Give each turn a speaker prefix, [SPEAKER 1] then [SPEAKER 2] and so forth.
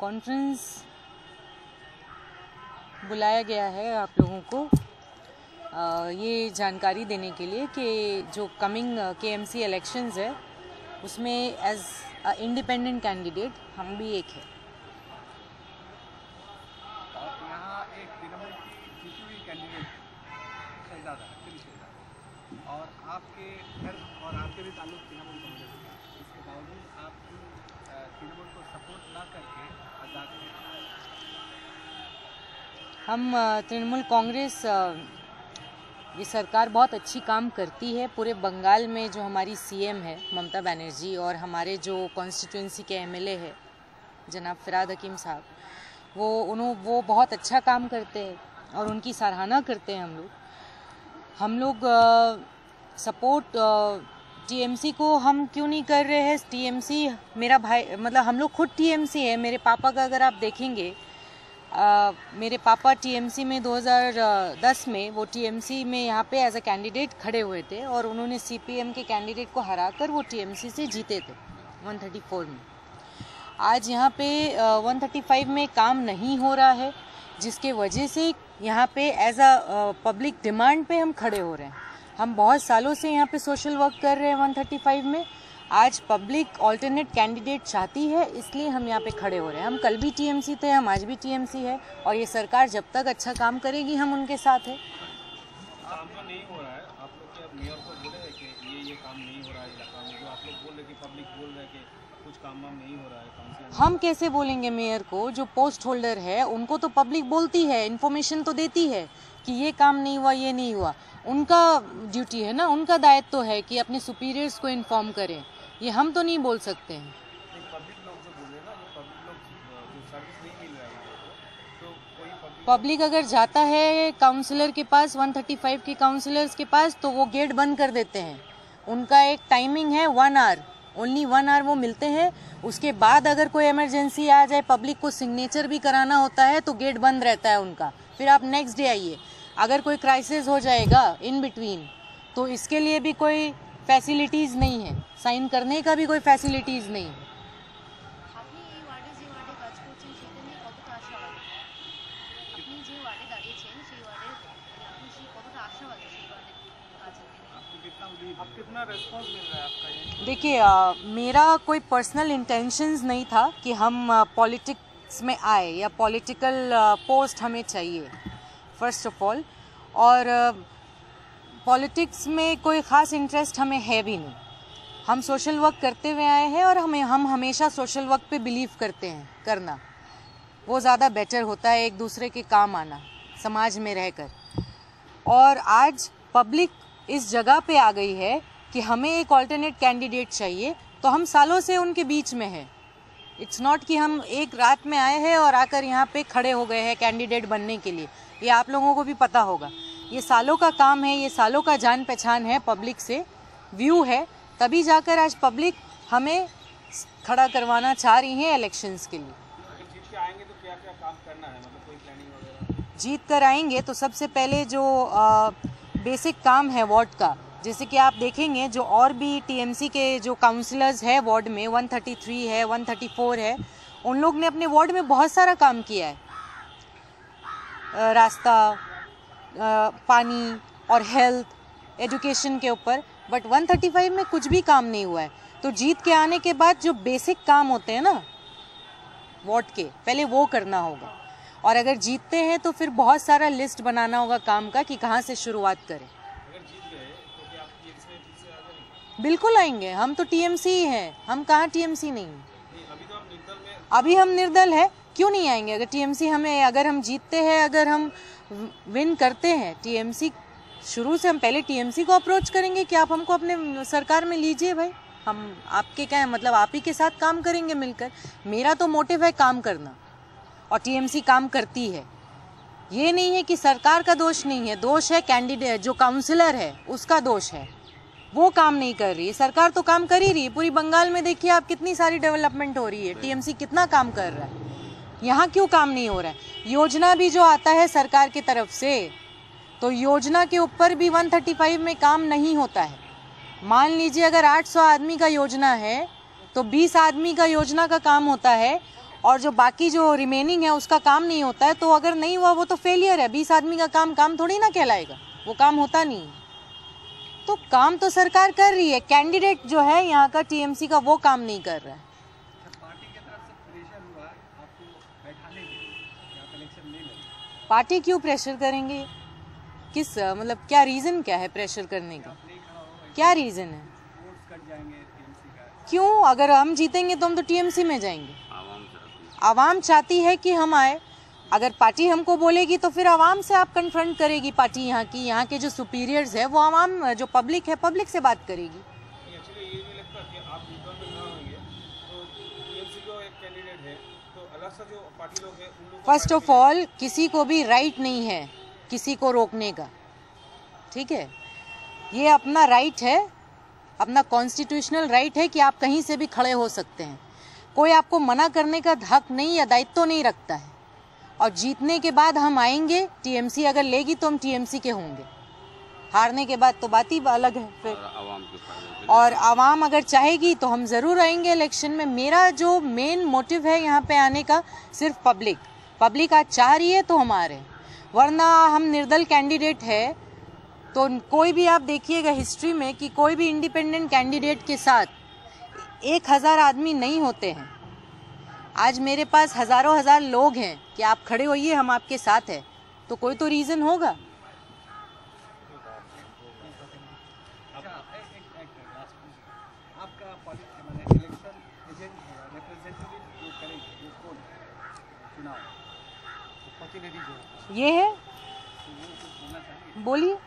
[SPEAKER 1] conference बुलाया गया है आप लोगों को ये जानकारी देने के लिए कि जो कमिंग के एम सी इलेक्शंस है उसमें एज इंडिपेंडेंट कैंडिडेट हम भी एक है और आपके घर और आपके भी ताल्लुक तृणमूल कांग्रेस इसके बावजूद आप हम तृणमूल कांग्रेस ये सरकार बहुत अच्छी काम करती है पूरे बंगाल में जो हमारी सीएम है ममता बनर्जी और हमारे जो कॉन्स्टिट्यूंसी के एमएलए है जनाब फिराद हकीम साहब वो उन्हों वो बहुत अच्छा काम करते हैं और उनकी सराहना करते हैं हम लोग हम लोग सपोर्ट टीएमसी को हम क्यों नहीं कर रहे हैं टीएमसी मेरा भाई मतलब हम लोग खुद टीएमसी है मेरे पापा का अगर आप देखेंगे आ, मेरे पापा टीएमसी में 2010 में वो टीएमसी में यहाँ पे एज अ कैंडिडेट खड़े हुए थे और उन्होंने सीपीएम के कैंडिडेट को हरा कर वो टीएमसी से जीते थे 134 में आज यहाँ पे आ, 135 में काम नहीं हो रहा है जिसके वजह से यहाँ पे एज अ पब्लिक डिमांड पे हम खड़े हो रहे हैं हम बहुत सालों से यहाँ पे सोशल वर्क कर रहे हैं 135 में आज पब्लिक ऑल्टरनेट कैंडिडेट चाहती है इसलिए हम यहाँ पे खड़े हो रहे हैं हम कल भी टीएमसी थे हम आज भी टीएमसी है और ये सरकार जब तक अच्छा काम करेगी हम उनके साथ है काम नहीं हो रहा है इलाका में जो आप लोग बोल रहे कि पब्लिक बोल रहे कि हम कैसे बोलेंगे मेयर को जो पोस्ट होल्डर है उनको तो पब्लिक बोलती है इन्फॉर्मेशन तो देती है कि ये काम नहीं हुआ ये नहीं हुआ उनका ड्यूटी है ना उनका दायित्व तो है कि अपने सुपीरियर्स को इन्फॉर्म करें ये हम तो नहीं बोल सकते हैं पब्लिक तो अगर जाता है काउंसलर के पास 135 के काउंसलर्स के पास तो वो गेट बंद कर देते हैं उनका एक टाइमिंग है one hour only one hour वो मिलते हैं उसके बाद अगर कोई इमरजेंसी आ जाए पब्लिक को सिग्नेचर भी कराना होता है तो गेट बंद रहता है उनका फिर आप नेक्स्ट डे आइए अगर कोई क्राइसिस हो जाएगा इन बिटवीन तो इसके लिए भी कोई फैसिलिटीज़ नहीं है साइन करने का भी कोई फैसिलिटीज़ नहीं है कितना मिल रहा है आपका देखिए मेरा कोई पर्सनल इंटेंशंस नहीं था कि हम पॉलिटिक्स में आए या पॉलिटिकल पोस्ट हमें चाहिए फर्स्ट ऑफ ऑल और पॉलिटिक्स में कोई ख़ास इंटरेस्ट हमें है भी नहीं हम सोशल वर्क करते हुए आए हैं और हमें हम हमेशा सोशल वर्क पे बिलीव करते हैं करना वो ज़्यादा बेटर होता है एक दूसरे के काम आना समाज में रहकर और आज पब्लिक इस जगह पे आ गई है कि हमें एक ऑल्टरनेट कैंडिडेट चाहिए तो हम सालों से उनके बीच में है इट्स नॉट कि हम एक रात में आए हैं और आकर यहाँ पे खड़े हो गए हैं कैंडिडेट बनने के लिए ये आप लोगों को भी पता होगा ये सालों का काम है ये सालों का जान पहचान है पब्लिक से व्यू है तभी जाकर आज पब्लिक हमें खड़ा करवाना चाह रही है इलेक्शंस के लिए तो मतलब जीत कर आएंगे तो सबसे पहले जो आ, बेसिक काम है वार्ड का जैसे कि आप देखेंगे जो और भी टीएमसी के जो काउंसलर्स है वार्ड में 133 है 134 है उन लोग ने अपने वार्ड में बहुत सारा काम किया है रास्ता पानी और हेल्थ एजुकेशन के ऊपर बट 135 में कुछ भी काम नहीं हुआ है तो जीत के आने के बाद जो बेसिक काम होते हैं ना वार्ड के पहले वो करना होगा और अगर जीतते हैं तो फिर बहुत सारा लिस्ट बनाना होगा काम का कि कहाँ से शुरुआत करें बिल्कुल आएंगे हम तो टीएमसी ही हैं हम कहाँ टीएमसी नहीं अभी, अभी तो हम निर्दल है क्यों नहीं आएंगे अगर टीएमसी हमें अगर हम जीतते हैं अगर हम विन करते हैं टीएमसी शुरू से हम पहले टीएमसी को अप्रोच करेंगे कि आप हमको अपने सरकार में लीजिए भाई हम आपके क्या है मतलब आप ही के साथ काम करेंगे मिलकर मेरा तो मोटिव है काम करना और टीएमसी काम करती है ये नहीं है कि सरकार का दोष नहीं है दोष है कैंडिडेट जो काउंसिलर है उसका दोष है वो काम नहीं कर रही है सरकार तो काम कर ही रही है पूरी बंगाल में देखिए आप कितनी सारी डेवलपमेंट हो रही है टीएमसी कितना काम कर रहा है यहाँ क्यों काम नहीं हो रहा है योजना भी जो आता है सरकार की तरफ से तो योजना के ऊपर भी 135 में काम नहीं होता है मान लीजिए अगर 800 आदमी का योजना है तो 20 आदमी का योजना का काम होता है और जो बाकी जो रिमेनिंग है उसका काम नहीं होता है तो अगर नहीं हुआ वो तो फेलियर है बीस आदमी का काम काम थोड़ी ना कहलाएगा वो काम होता नहीं है तो काम तो सरकार कर रही है कैंडिडेट जो है यहाँ का टीएमसी का वो काम नहीं कर रहा है पार्टी क्यों प्रेशर करेंगे किस मतलब क्या रीज़न क्या है प्रेशर करने का क्या रीज़न है क्यों अगर हम जीतेंगे तो हम तो टीएमसी में जाएंगे आवाम चाहती है कि हम आए अगर पार्टी हमको बोलेगी तो फिर आवाम से आप कन्फ्रंट करेगी पार्टी यहाँ की यहाँ के जो सुपीरियर्स है वो आवाम जो पब्लिक है पब्लिक से बात करेगी फर्स्ट ऑफ ऑल किसी को भी राइट नहीं है किसी को रोकने का ठीक है ये अपना राइट है अपना कॉन्स्टिट्यूशनल राइट है कि आप कहीं से भी खड़े हो सकते हैं कोई आपको मना करने का हक नहीं या दायित्व तो नहीं रखता है और जीतने के बाद हम आएंगे टीएमसी अगर लेगी तो हम टीएमसी के होंगे हारने के बाद तो बात ही अलग है फिर और आवाम अगर चाहेगी तो हम ज़रूर आएंगे इलेक्शन में मेरा जो मेन मोटिव है यहाँ पे आने का सिर्फ पब्लिक पब्लिक आज चाह रही है तो हम आ रहे हैं वरना हम निर्दल कैंडिडेट है तो कोई भी आप देखिएगा हिस्ट्री में कि कोई भी इंडिपेंडेंट कैंडिडेट के साथ एक हज़ार आदमी नहीं होते हैं आज मेरे पास हज़ारों हज़ार लोग हैं कि आप खड़े होइए हम आपके साथ हैं तो कोई तो रीज़न होगा ये है बोलिए